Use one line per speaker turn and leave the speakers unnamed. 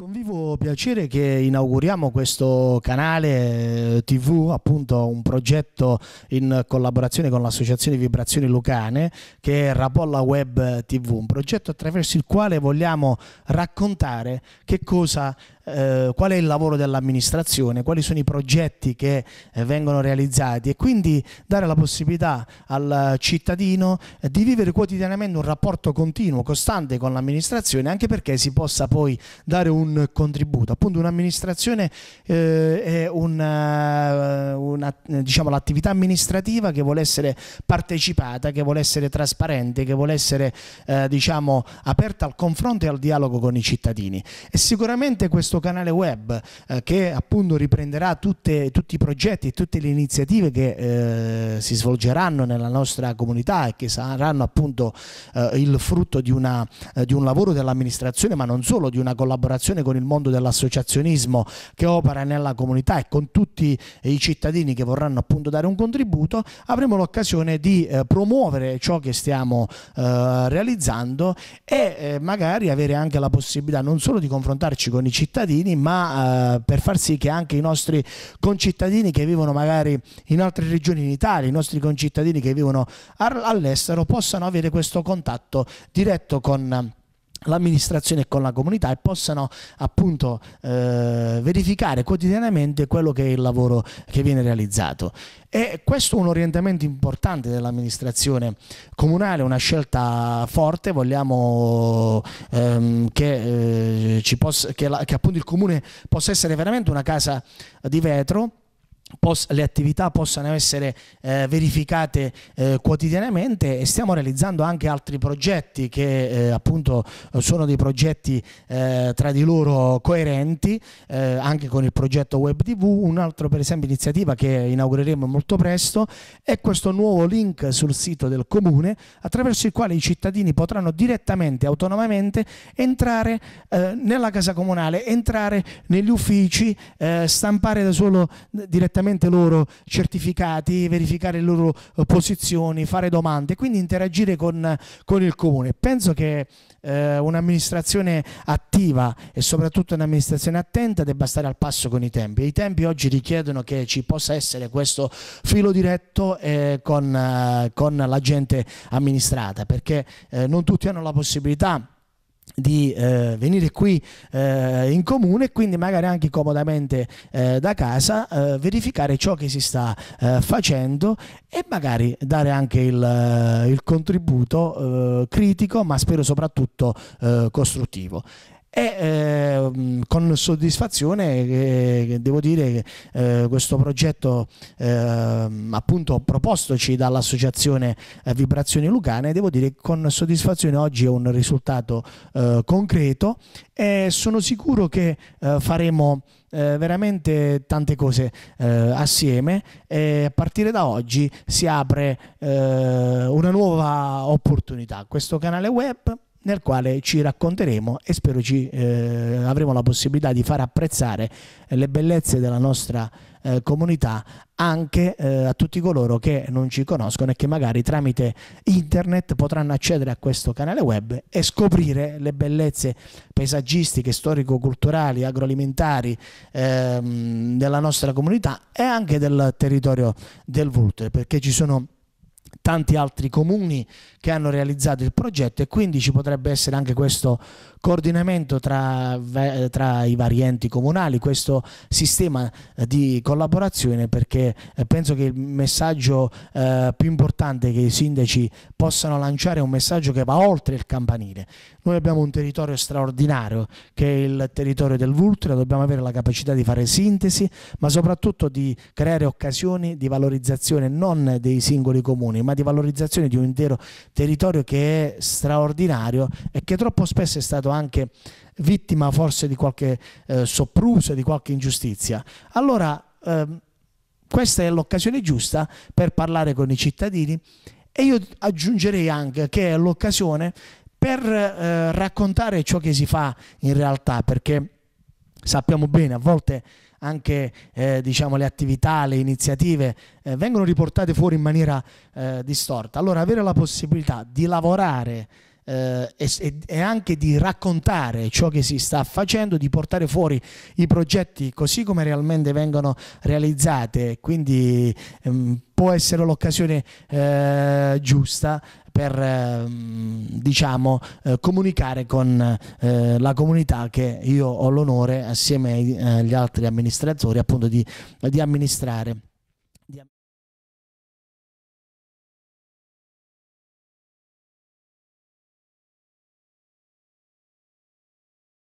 Con vivo piacere che inauguriamo questo canale eh, TV, appunto un progetto in collaborazione con l'associazione Vibrazioni Lucane che è Rapolla Web TV, un progetto attraverso il quale vogliamo raccontare che cosa eh, qual è il lavoro dell'amministrazione, quali sono i progetti che eh, vengono realizzati e quindi dare la possibilità al cittadino eh, di vivere quotidianamente un rapporto continuo, costante con l'amministrazione, anche perché si possa poi dare un contributo. Appunto un'amministrazione eh, è eh, una, una, diciamo, l'attività amministrativa che vuole essere partecipata, che vuole essere trasparente, che vuole essere diciamo, aperta al confronto e al dialogo con i cittadini. E sicuramente questo canale web eh, che appunto riprenderà tutte, tutti i progetti e tutte le iniziative che eh, si svolgeranno nella nostra comunità e che saranno appunto eh, il frutto di, una, eh, di un lavoro dell'amministrazione ma non solo, di una collaborazione con il mondo dell'associazionismo che opera nella comunità e con tutti i cittadini che vorranno appunto dare un contributo, avremo l'occasione di eh, promuovere ciò che stiamo eh, realizzando e magari avere anche la possibilità non solo di confrontarci con i cittadini cittadini, ma eh, per far sì che anche i nostri concittadini che vivono magari in altre regioni in Italia, i nostri concittadini che vivono all'estero possano avere questo contatto diretto con l'amministrazione e con la comunità e possano appunto eh, verificare quotidianamente quello che è il lavoro che viene realizzato. E questo è un orientamento importante dell'amministrazione comunale, una scelta forte, vogliamo ehm, che, eh, possa, che, la, che appunto il comune possa essere veramente una casa di vetro le attività possano essere eh, verificate eh, quotidianamente e stiamo realizzando anche altri progetti che eh, appunto sono dei progetti eh, tra di loro coerenti eh, anche con il progetto Web TV, un altro per esempio iniziativa che inaugureremo molto presto è questo nuovo link sul sito del comune attraverso il quale i cittadini potranno direttamente autonomamente entrare eh, nella casa comunale, entrare negli uffici, stampare da solo direttamente direttamente loro certificati, verificare le loro eh, posizioni, fare domande, quindi interagire con, con il comune. Penso che eh, un'amministrazione attiva e soprattutto un'amministrazione attenta debba stare al passo con i tempi. I tempi oggi richiedono che ci possa essere questo filo diretto eh, con, eh, con la gente amministrata, perché eh, non tutti hanno la possibilità di eh, venire qui eh, in comune e quindi magari anche comodamente eh, da casa eh, verificare ciò che si sta eh, facendo e magari dare anche il, eh, il contributo critico ma spero soprattutto costruttivo e eh, con soddisfazione eh, devo dire che eh, questo progetto ehm, appunto propostoci dall'associazione eh, Vibrazioni Lucane devo dire che con soddisfazione oggi è un risultato eh, concreto e sono sicuro che eh, faremo veramente tante cose assieme e a partire da oggi si apre una nuova opportunità questo canale web nel quale ci racconteremo e spero ci, eh, avremo la possibilità di far apprezzare le bellezze della nostra eh, comunità anche eh, a tutti coloro che non ci conoscono e che magari tramite internet potranno accedere a questo canale web e scoprire le bellezze paesaggistiche, storico-culturali, agroalimentari ehm, della nostra comunità e anche del territorio del Vulture perché ci sono tanti altri comuni che hanno realizzato il progetto e quindi ci potrebbe essere anche questo coordinamento tra, tra i vari enti comunali, questo sistema eh, di collaborazione perché eh, penso che il messaggio eh, più importante che i sindaci possano lanciare è un messaggio che va oltre il campanile. Noi abbiamo un territorio straordinario che è il territorio del Vulture, dobbiamo avere la capacità di fare sintesi ma soprattutto di creare occasioni di valorizzazione non dei singoli comuni ma di di valorizzazione di un intero territorio che è straordinario e che troppo spesso è stato anche vittima forse di qualche eh, sopruso, di qualche ingiustizia. Allora ehm, questa è l'occasione giusta per parlare con i cittadini e io aggiungerei anche che è l'occasione per eh, raccontare ciò che si fa in realtà perché sappiamo bene, a volte anche eh, diciamo, le attività, le iniziative eh, vengono riportate fuori in maniera eh, distorta. Allora avere la possibilità di lavorare eh, e, e, anche di raccontare ciò che si sta facendo, di portare fuori i progetti così come realmente vengono realizzati. Quindi ehm, può essere l'occasione eh, giusta per ehm, diciamo, eh, comunicare con eh, la comunità che io ho l'onore assieme agli altri amministratori appunto di, di amministrare.